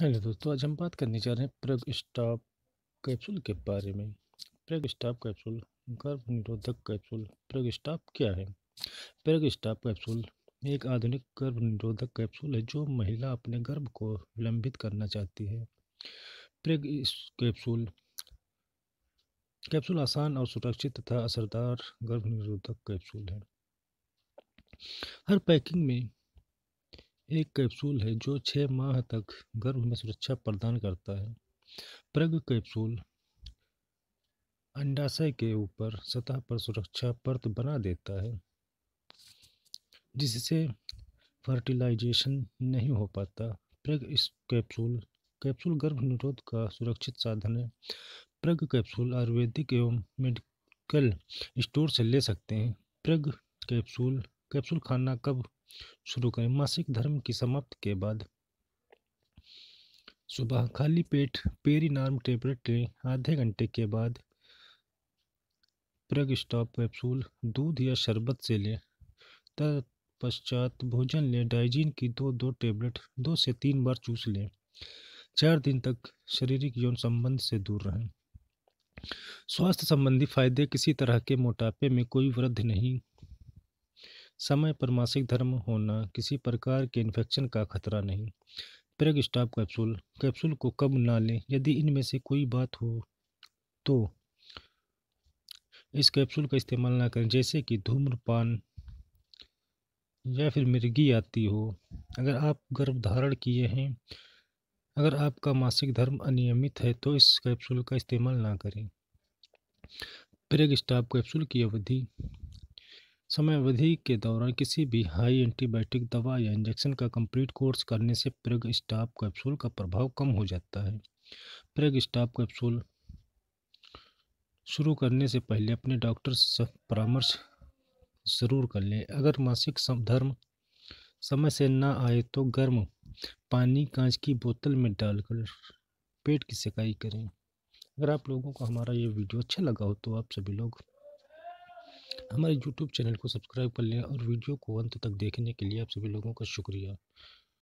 hello दोस्तों आज हम बात करने जा रहे हैं प्रग स्टॉप कैप्सूल के बारे में प्रग स्टॉप कैप्सूल गर्भ निरोधक कैप्सूल प्रग स्टॉप क्या है प्रग स्टॉप कैप्सूल एक आधुनिक गर्भ निरोधक कैप्सूल है जो महिला अपने गर्भ को विलंबित करना चाहती है प्रग कैप्सूल कैप्सूल आसान और सुरक्षित तथा असरदार गर्भ निरोधक कैप्सूल है हर पैकिंग में एक कैप्सूल है जो छः माह तक गर्भ में सुरक्षा प्रदान करता है प्रग कैप्सूल अंडाशय के ऊपर सतह पर सुरक्षा परत बना देता है जिससे फर्टिलाइजेशन नहीं हो पाता प्रग इस कैप्सूल कैप्सूल गर्भ निरोध का सुरक्षित साधन है प्रग कैप्सूल आयुर्वेदिक एवं मेडिकल स्टोर से ले सकते हैं प्रग कैप्सूल कैप्सूल खाना कब शुरू करें मासिक धर्म की समाप्ति के बाद सुबह खाली पेट पेरी नार्म टेबलेट लें आधे घंटे के बाद प्रग स्टॉप कैप्सूल दूध या शरबत से लें तत्पश्चात भोजन लें डाइजीन की दो दो टेबलेट दो से तीन बार चूस लें चार दिन तक शारीरिक यौन संबंध से दूर रहें स्वास्थ्य संबंधी फायदे किसी तरह के मोटापे में कोई वृद्धि नहीं समय पर मासिक धर्म होना किसी प्रकार के इन्फेक्शन का खतरा नहीं प्रेग स्टाप कैप्सूल कैप्सूल को कब ना लें यदि इनमें से कोई बात हो तो इस कैप्सूल का इस्तेमाल ना करें जैसे कि धूम्रपान या फिर मिर्गी आती हो अगर आप गर्भ धारण किए हैं अगर आपका मासिक धर्म अनियमित है तो इस कैप्सूल का इस्तेमाल ना करें प्रेग स्टाप कैप्सूल की अवधि समयावधि के दौरान किसी भी हाई एंटीबायोटिक दवा या इंजेक्शन का कंप्लीट कोर्स करने से प्रेग स्टाप कैप्सूल का प्रभाव कम हो जाता है प्रेग स्टाप कैप्सूल शुरू करने से पहले अपने डॉक्टर से परामर्श ज़रूर कर लें अगर मासिक धर्म समय से ना आए तो गर्म पानी कांच की बोतल में डालकर पेट की सिकाई करें अगर आप लोगों को हमारा ये वीडियो अच्छा लगा हो तो आप सभी लोग हमारे यूट्यूब चैनल को सब्सक्राइब कर लें और वीडियो को अंत तक देखने के लिए आप सभी लोगों का शुक्रिया